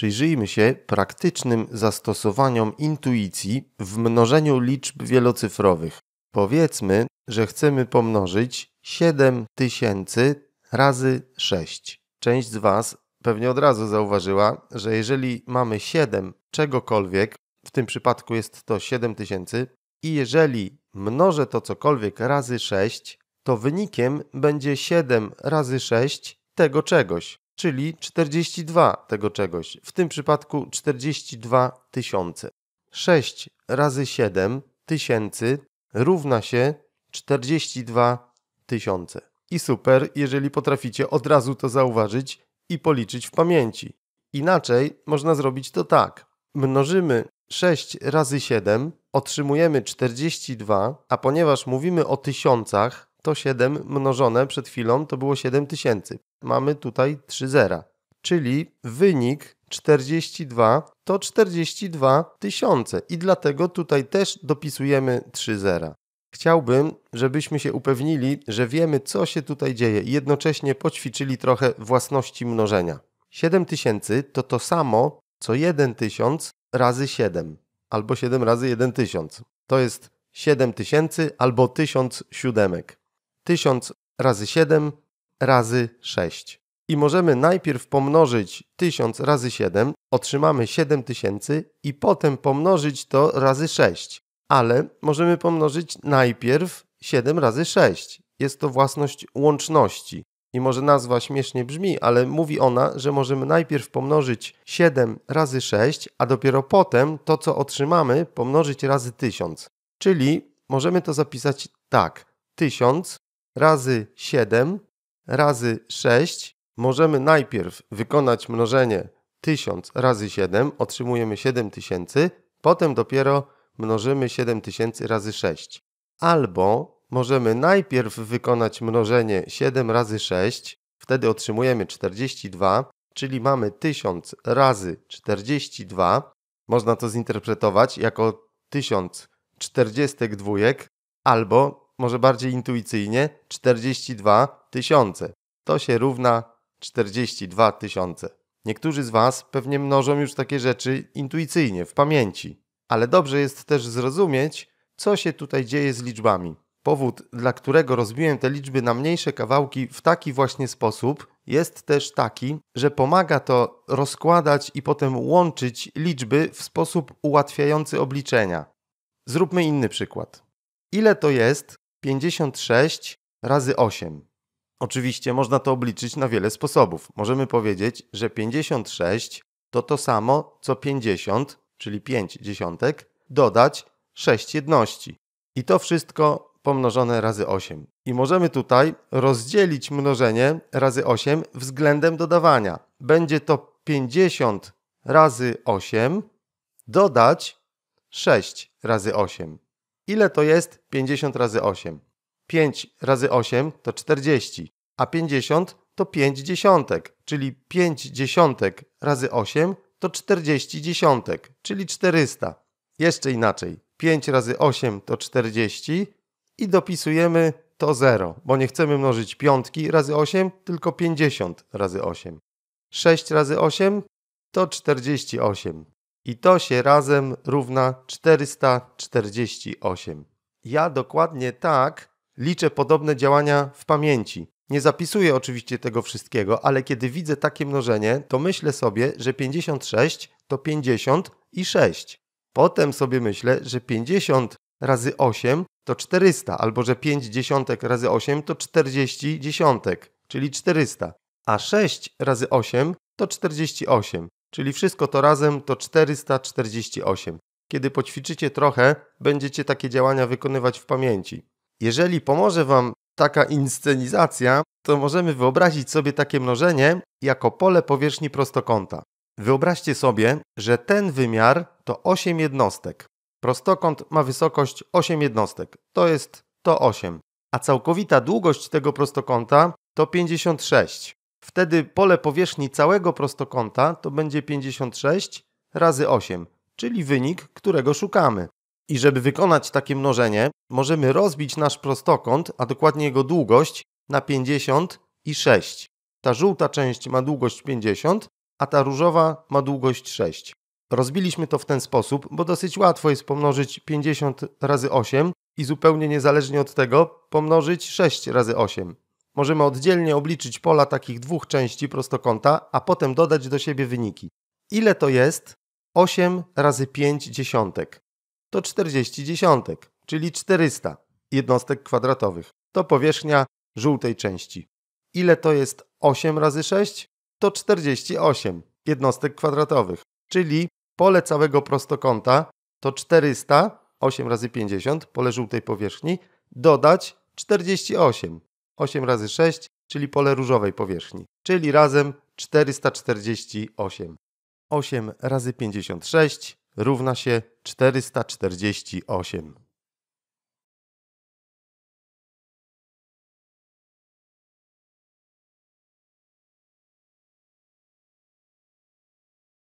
przyjrzyjmy się praktycznym zastosowaniom intuicji w mnożeniu liczb wielocyfrowych. Powiedzmy, że chcemy pomnożyć 7000 razy 6. Część z Was pewnie od razu zauważyła, że jeżeli mamy 7 czegokolwiek, w tym przypadku jest to 7000, i jeżeli mnożę to cokolwiek razy 6, to wynikiem będzie 7 razy 6 tego czegoś czyli 42 tego czegoś, w tym przypadku 42 tysiące. 6 razy 7 tysięcy równa się 42 tysiące. I super, jeżeli potraficie od razu to zauważyć i policzyć w pamięci. Inaczej można zrobić to tak. Mnożymy 6 razy 7, otrzymujemy 42, a ponieważ mówimy o tysiącach, to 7 mnożone przed chwilą to było 7000. Mamy tutaj 3 zera, czyli wynik 42 to 42 tysiące i dlatego tutaj też dopisujemy 3 zera. Chciałbym, żebyśmy się upewnili, że wiemy co się tutaj dzieje i jednocześnie poćwiczyli trochę własności mnożenia. 7000 to to samo co 1000 razy 7 albo 7 razy 1000. To jest 7000 albo 1000 siódemek. 1000 razy 7 razy 6. I możemy najpierw pomnożyć 1000 razy 7, otrzymamy 7000 i potem pomnożyć to razy 6. Ale możemy pomnożyć najpierw 7 razy 6. Jest to własność łączności. I może nazwa śmiesznie brzmi, ale mówi ona, że możemy najpierw pomnożyć 7 razy 6, a dopiero potem to, co otrzymamy, pomnożyć razy 1000. Czyli możemy to zapisać tak. 1000 razy 7 razy 6 możemy najpierw wykonać mnożenie 1000 razy 7, otrzymujemy 7000, potem dopiero mnożymy 7000 razy 6. Albo możemy najpierw wykonać mnożenie 7 razy 6, wtedy otrzymujemy 42, czyli mamy 1000 razy 42. Można to zinterpretować jako 1000 czterdziestek dwójek albo może bardziej intuicyjnie, 42 tysiące. To się równa 42 tysiące. Niektórzy z Was pewnie mnożą już takie rzeczy intuicyjnie, w pamięci. Ale dobrze jest też zrozumieć, co się tutaj dzieje z liczbami. Powód, dla którego rozbiłem te liczby na mniejsze kawałki w taki właśnie sposób, jest też taki, że pomaga to rozkładać i potem łączyć liczby w sposób ułatwiający obliczenia. Zróbmy inny przykład. Ile to jest 56 razy 8. Oczywiście można to obliczyć na wiele sposobów. Możemy powiedzieć, że 56 to to samo co 50, czyli 5 dziesiątek, dodać 6 jedności. I to wszystko pomnożone razy 8. I możemy tutaj rozdzielić mnożenie razy 8 względem dodawania. Będzie to 50 razy 8 dodać 6 razy 8. Ile to jest 50 razy 8? 5 razy 8 to 40, a 50 to 5 dziesiątek, czyli 5 dziesiątek razy 8 to 40 dziesiątek, czyli 400. Jeszcze inaczej, 5 razy 8 to 40 i dopisujemy to 0, bo nie chcemy mnożyć piątki razy 8, tylko 50 razy 8. 6 razy 8 to 48 i to się razem równa 448. Ja dokładnie tak liczę podobne działania w pamięci. Nie zapisuję oczywiście tego wszystkiego, ale kiedy widzę takie mnożenie, to myślę sobie, że 56 to 50 i 6. Potem sobie myślę, że 50 razy 8 to 400, albo że 5 dziesiątek razy 8 to 40 dziesiątek, czyli 400, a 6 razy 8 to 48. Czyli wszystko to razem to 448. Kiedy poćwiczycie trochę, będziecie takie działania wykonywać w pamięci. Jeżeli pomoże Wam taka inscenizacja, to możemy wyobrazić sobie takie mnożenie jako pole powierzchni prostokąta. Wyobraźcie sobie, że ten wymiar to 8 jednostek. Prostokąt ma wysokość 8 jednostek, to jest to 8, a całkowita długość tego prostokąta to 56. Wtedy pole powierzchni całego prostokąta to będzie 56 razy 8, czyli wynik, którego szukamy. I żeby wykonać takie mnożenie, możemy rozbić nasz prostokąt, a dokładnie jego długość, na 50 i 6. Ta żółta część ma długość 50, a ta różowa ma długość 6. Rozbiliśmy to w ten sposób, bo dosyć łatwo jest pomnożyć 50 razy 8 i zupełnie niezależnie od tego pomnożyć 6 razy 8 możemy oddzielnie obliczyć pola takich dwóch części prostokąta, a potem dodać do siebie wyniki. Ile to jest? 8 razy 5 dziesiątek. To 40 dziesiątek, czyli 400 jednostek kwadratowych. To powierzchnia żółtej części. Ile to jest 8 razy 6? To 48 jednostek kwadratowych, czyli pole całego prostokąta to 400, 8 razy 50, pole żółtej powierzchni, dodać 48. 8 razy 6, czyli pole różowej powierzchni, czyli razem 448. 8 razy 56 równa się 448.